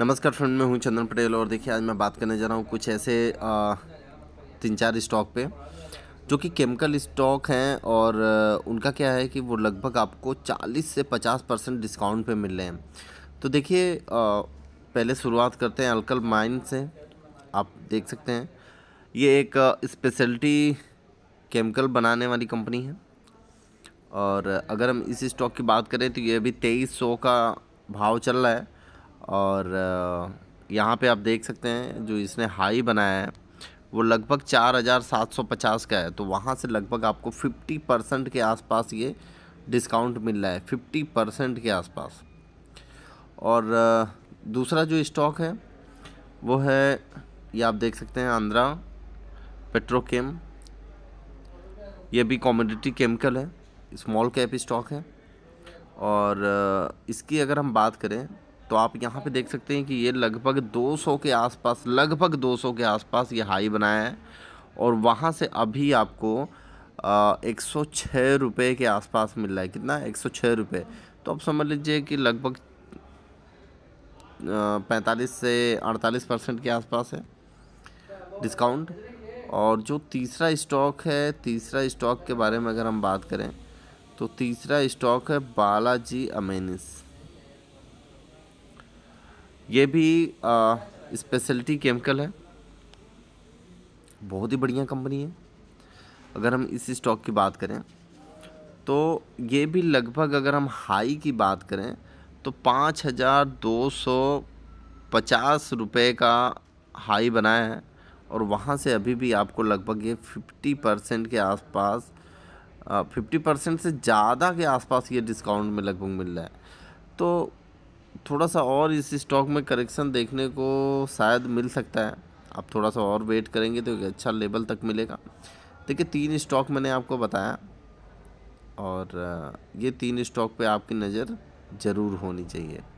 नमस्कार फ्रेंड मैं हूं चंदन पटेल और देखिए आज मैं बात करने जा रहा हूं कुछ ऐसे आ, तीन चार स्टॉक पे जो कि केमिकल स्टॉक हैं और उनका क्या है कि वो लगभग आपको 40 से 50 परसेंट डिस्काउंट पे मिल रहे हैं तो देखिए पहले शुरुआत करते हैं अल्कल माइन से आप देख सकते हैं ये एक स्पेशलिटी केमिकल बनाने वाली कंपनी है और अगर हम इस स्टॉक की बात करें तो ये अभी तेईस सौ का भाव चल रहा है और यहाँ पे आप देख सकते हैं जो इसने हाई बनाया है वो लगभग 4,750 का है तो वहाँ से लगभग आपको 50 परसेंट के आसपास ये डिस्काउंट मिल रहा है 50 परसेंट के आसपास और दूसरा जो स्टॉक है वो है ये आप देख सकते हैं आंध्रा पेट्रोकेम ये भी कॉमोडिटी केमिकल है स्मॉल कैप स्टॉक है और इसकी अगर हम बात करें तो आप यहाँ पे देख सकते हैं कि ये लगभग 200 के आसपास लगभग 200 के आसपास ये हाई बनाया है और वहाँ से अभी आपको एक सौ रुपये के आसपास मिल रहा है कितना एक सौ रुपये तो आप समझ लीजिए कि लगभग पैंतालीस से अड़तालीस परसेंट के आसपास है डिस्काउंट और जो तीसरा स्टॉक है तीसरा स्टॉक के बारे में अगर हम बात करें तो तीसरा स्टॉक है बालाजी अमेनिस ये भी स्पेशलिटी केमिकल है बहुत ही बढ़िया कंपनी है अगर हम इस स्टॉक की बात करें तो ये भी लगभग अगर हम हाई की बात करें तो पाँच हज़ार दो सौ पचास रुपये का हाई बनाया है और वहाँ से अभी भी आपको लगभग ये फिफ्टी परसेंट के आसपास फिफ्टी परसेंट से ज़्यादा के आसपास ये डिस्काउंट में लगभग मिल रहा है तो थोड़ा सा और इस स्टॉक में करेक्शन देखने को शायद मिल सकता है आप थोड़ा सा और वेट करेंगे तो एक अच्छा लेवल तक मिलेगा देखिए तीन स्टॉक मैंने आपको बताया और ये तीन स्टॉक पे आपकी नज़र ज़रूर होनी चाहिए